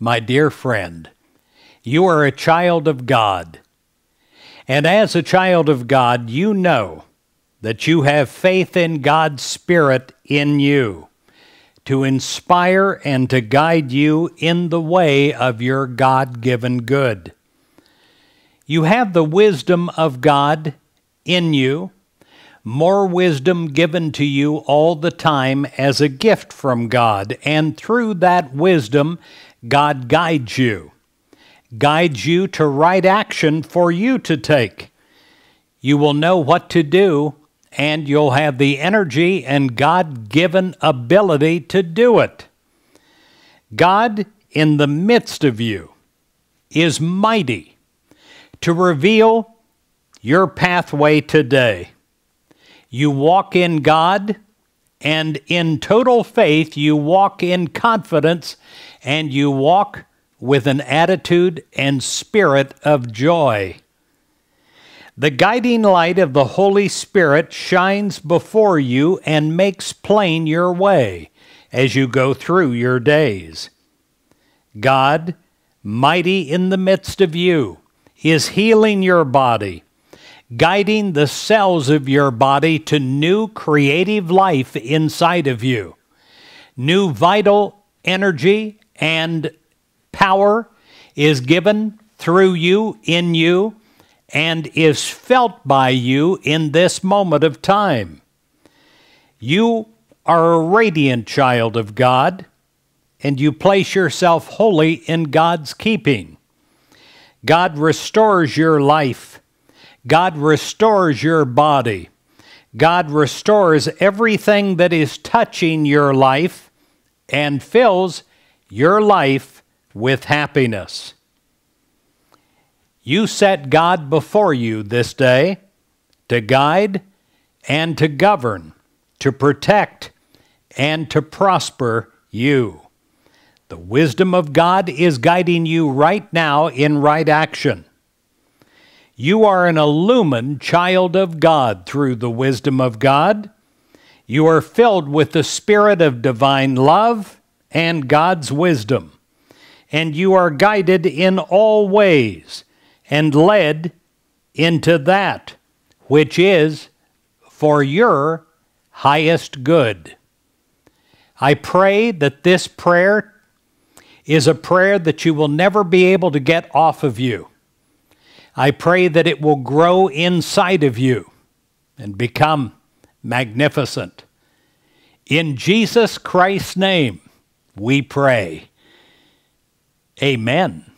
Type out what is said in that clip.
My dear friend, you are a child of God. And as a child of God, you know that you have faith in God's Spirit in you to inspire and to guide you in the way of your God given good. You have the wisdom of God in you more wisdom given to you all the time as a gift from God, and through that wisdom, God guides you, guides you to right action for you to take. You will know what to do, and you'll have the energy and God given ability to do it. God, in the midst of you, is mighty to reveal your pathway today you walk in God, and in total faith, you walk in confidence, and you walk with an attitude and spirit of joy. The guiding light of the Holy Spirit shines before you and makes plain your way as you go through your days. God, mighty in the midst of you, is healing your body guiding the cells of your body to new creative life inside of you, new vital energy and power is given through you, in you, and is felt by you in this moment of time. You are a radiant child of God, and you place yourself wholly in God's keeping. God restores your life God restores your body. God restores everything that is touching your life and fills your life with happiness. You set God before you this day to guide and to govern, to protect and to prosper you. The wisdom of God is guiding you right now in right action. You are an illumined child of God through the wisdom of God. You are filled with the spirit of divine love and God's wisdom. And you are guided in all ways and led into that which is for your highest good. I pray that this prayer is a prayer that you will never be able to get off of you. I pray that it will grow inside of you and become magnificent. In Jesus Christ's name, we pray. Amen.